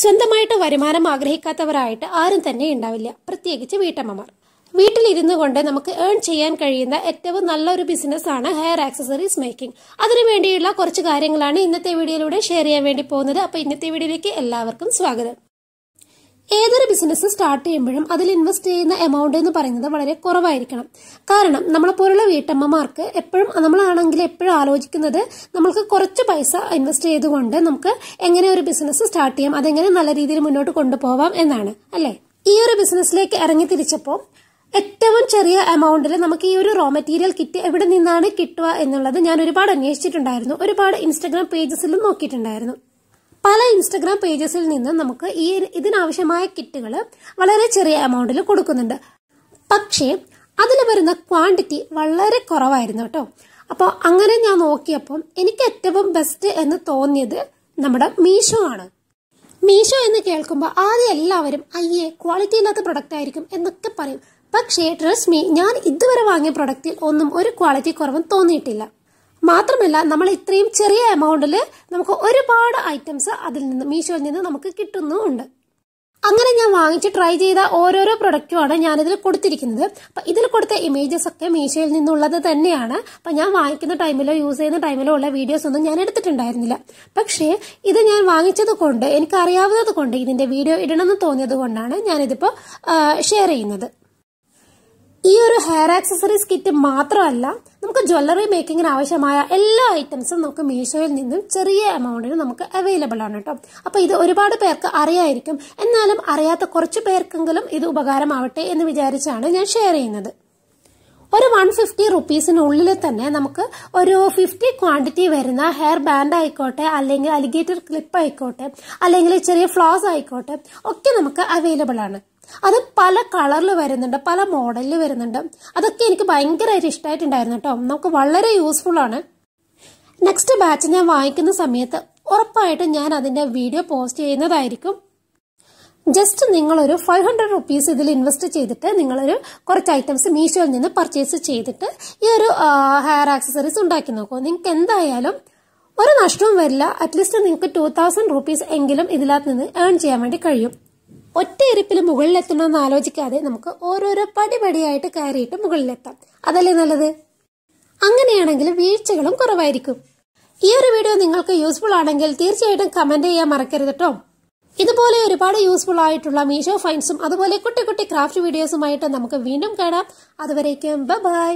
സ്വന്തമായിട്ട് വരുമാനം ആഗ്രഹിക്കാത്തവരായിട്ട് ആരും തന്നെ ഉണ്ടാവില്ല പ്രത്യേകിച്ച് വീട്ടമ്മമാർ വീട്ടിലിരുന്നു കൊണ്ട് നമുക്ക് ഏൺ ചെയ്യാൻ കഴിയുന്ന ഏറ്റവും നല്ലൊരു ബിസിനസ് ആണ് ഹെയർ ആക്സസറീസ് മേക്കിംഗ് അതിനു വേണ്ടിയുള്ള കുറച്ച് കാര്യങ്ങളാണ് ഇന്നത്തെ വീഡിയോയിലൂടെ ഷെയർ ചെയ്യാൻ വേണ്ടി പോകുന്നത് അപ്പോൾ ഇന്നത്തെ വീഡിയോയിലേക്ക് എല്ലാവർക്കും സ്വാഗതം ഏതൊരു ബിസിനസ് സ്റ്റാർട്ട് ചെയ്യുമ്പോഴും അതിൽ ഇൻവെസ്റ്റ് ചെയ്യുന്ന എമൗണ്ട് എന്ന് പറയുന്നത് വളരെ കുറവായിരിക്കണം കാരണം നമ്മളെപ്പോലുള്ള വീട്ടമ്മമാർക്ക് എപ്പോഴും നമ്മളാണെങ്കിൽ എപ്പോഴും ആലോചിക്കുന്നത് നമ്മൾക്ക് കുറച്ച് പൈസ ഇൻവെസ്റ്റ് ചെയ്തുകൊണ്ട് നമുക്ക് എങ്ങനെ ഒരു ബിസിനസ് സ്റ്റാർട്ട് ചെയ്യാം അതെങ്ങനെ നല്ല രീതിയിൽ മുന്നോട്ട് കൊണ്ടുപോവാം എന്നാണ് അല്ലേ ഈ ഒരു ബിസിനസ്സിലേക്ക് ഇറങ്ങി തിരിച്ചപ്പോൾ ഏറ്റവും ചെറിയ എമൗണ്ടിൽ നമുക്ക് ഈ ഒരു റോ മെറ്റീരിയൽ കിറ്റ് എവിടെ നിന്നാണ് കിട്ടുക എന്നുള്ളത് ഞാൻ ഒരുപാട് അന്വേഷിച്ചിട്ടുണ്ടായിരുന്നു ഒരുപാട് ഇൻസ്റ്റാഗ്രാം പേജസിലും നോക്കിയിട്ടുണ്ടായിരുന്നു പല ഇൻസ്റ്റഗ്രാം പേജസിൽ നിന്ന് നമുക്ക് ഈ ഇതിനാവശ്യമായ കിറ്റുകൾ വളരെ ചെറിയ എമൗണ്ടിൽ കൊടുക്കുന്നുണ്ട് പക്ഷേ അതിൽ വരുന്ന ക്വാണ്ടിറ്റി വളരെ കുറവായിരുന്നു കേട്ടോ അപ്പോൾ അങ്ങനെ ഞാൻ നോക്കിയപ്പം എനിക്ക് ഏറ്റവും ബെസ്റ്റ് എന്ന് തോന്നിയത് നമ്മുടെ മീഷോ ആണ് മീഷോ എന്ന് കേൾക്കുമ്പോൾ ആദ്യം എല്ലാവരും അയ്യേ ക്വാളിറ്റി ഇല്ലാത്ത പ്രൊഡക്റ്റ് ആയിരിക്കും എന്നൊക്കെ പറയും പക്ഷേ ട്രസ്റ്റ് മീ ഞാൻ ഇതുവരെ വാങ്ങിയ പ്രൊഡക്റ്റിൽ ഒന്നും ഒരു ക്വാളിറ്റി കുറവും തോന്നിയിട്ടില്ല മാത്രമല്ല നമ്മൾ ഇത്രയും ചെറിയ എമൗണ്ടിൽ നമുക്ക് ഒരുപാട് ഐറ്റംസ് അതിൽ നിന്ന് മീഷോയിൽ നിന്ന് നമുക്ക് കിട്ടുന്നുമുണ്ട് അങ്ങനെ ഞാൻ വാങ്ങിച്ച് ട്രൈ ചെയ്ത ഓരോരോ പ്രൊഡക്റ്റുമാണ് ഞാനിതിൽ കൊടുത്തിരിക്കുന്നത് അപ്പം ഇതിൽ കൊടുത്ത ഇമേജസ് ഒക്കെ മീഷോയിൽ നിന്നുള്ളത് തന്നെയാണ് അപ്പം ഞാൻ വാങ്ങിക്കുന്ന ടൈമിലോ യൂസ് ചെയ്യുന്ന ടൈമിലോ ഉള്ള വീഡിയോസ് ഒന്നും ഞാൻ എടുത്തിട്ടുണ്ടായിരുന്നില്ല പക്ഷേ ഇത് ഞാൻ വാങ്ങിച്ചത് കൊണ്ട് എനിക്കറിയാവുന്നത് കൊണ്ട് ഇതിൻ്റെ വീഡിയോ ഇടണമെന്ന് തോന്നിയത് കൊണ്ടാണ് ഞാനിതിപ്പോൾ ഷെയർ ചെയ്യുന്നത് ഈ ഒരു ഹെയർ ആക്സസറീസ് കിറ്റ് മാത്രമല്ല നമുക്ക് ജ്വല്ലറി മേക്കിങ്ങിന് ആവശ്യമായ എല്ലാ ഐറ്റംസും നമുക്ക് മീഷോയിൽ നിന്നും ചെറിയ എമൗണ്ടിന് നമുക്ക് അവൈലബിൾ ആണ് കേട്ടോ അപ്പോൾ ഇത് ഒരുപാട് പേർക്ക് അറിയായിരിക്കും എന്നാലും അറിയാത്ത കുറച്ച് പേർക്കെങ്കിലും ഇത് ഉപകാരമാവട്ടെ എന്ന് വിചാരിച്ചാണ് ഞാൻ ഷെയർ ചെയ്യുന്നത് ഒരു വൺ ഫിഫ്റ്റി റുപ്പീസിനുള്ളിൽ തന്നെ നമുക്ക് ഒരു ഫിഫ്റ്റി ക്വാണ്ടിറ്റി വരുന്ന ഹെയർ ബാൻഡ് ആയിക്കോട്ടെ അല്ലെങ്കിൽ അലിഗേറ്റർ ക്ലിപ്പ് ആയിക്കോട്ടെ അല്ലെങ്കിൽ ചെറിയ ഫ്ലോസ് ആയിക്കോട്ടെ ഒക്കെ നമുക്ക് അവൈലബിൾ ആണ് അത് പല കളറിൽ വരുന്നുണ്ട് പല മോഡലിൽ വരുന്നുണ്ട് അതൊക്കെ എനിക്ക് ഭയങ്കരമായിട്ട് ഇഷ്ടമായിട്ടുണ്ടായിരുന്നു കേട്ടോ നമുക്ക് വളരെ യൂസ്ഫുൾ ആണ് നെക്സ്റ്റ് ബാച്ച് ഞാൻ വാങ്ങിക്കുന്ന സമയത്ത് ഉറപ്പായിട്ടും ഞാൻ അതിൻ്റെ വീഡിയോ പോസ്റ്റ് ചെയ്യുന്നതായിരിക്കും ജസ്റ്റ് നിങ്ങളൊരു ഫൈവ് ഹൺഡ്രഡ് റുപ്പീസ് ഇതിൽ ഇൻവെസ്റ്റ് ചെയ്തിട്ട് നിങ്ങളൊരു കുറച്ച് ഐറ്റംസ് മീഷോയിൽ നിന്ന് പർച്ചേസ് ചെയ്തിട്ട് ഈ ഒരു ഹെയർ ആക്സസറീസ് ഉണ്ടാക്കി നോക്കൂ നിങ്ങൾക്ക് എന്തായാലും ഒരു നഷ്ടവും വരില്ല അറ്റ്ലീസ്റ്റ് നിങ്ങൾക്ക് ടു തൗസൻഡ് റുപ്പീസ് എങ്കിലും ഇതിനകത്ത് നിന്ന് ഏൺ ചെയ്യാൻ വേണ്ടി കഴിയും ഒറ്റ ഇരിപ്പിൽ മുകളിലെത്തണമെന്ന് ആലോചിക്കാതെ നമുക്ക് ഓരോരോ പടിപടിയായിട്ട് കയറിയിട്ട് മുകളിലെത്താം അതല്ലേ നല്ലത് അങ്ങനെയാണെങ്കിൽ വീഴ്ചകളും കുറവായിരിക്കും ഈ ഒരു വീഡിയോ നിങ്ങൾക്ക് യൂസ്ഫുൾ ആണെങ്കിൽ തീർച്ചയായിട്ടും കമന്റ് ചെയ്യാൻ മറക്കരുത് കേട്ടോ ഇതുപോലെ ഒരുപാട് യൂസ്ഫുൾ ആയിട്ടുള്ള മീഷോ ഫൈൻസും അതുപോലെ കുട്ടി കുട്ടി ക്രാഫ്റ്റ് വീഡിയോസുമായിട്ട് നമുക്ക് വീണ്ടും കാണാം അതുവരേക്കും ബൈ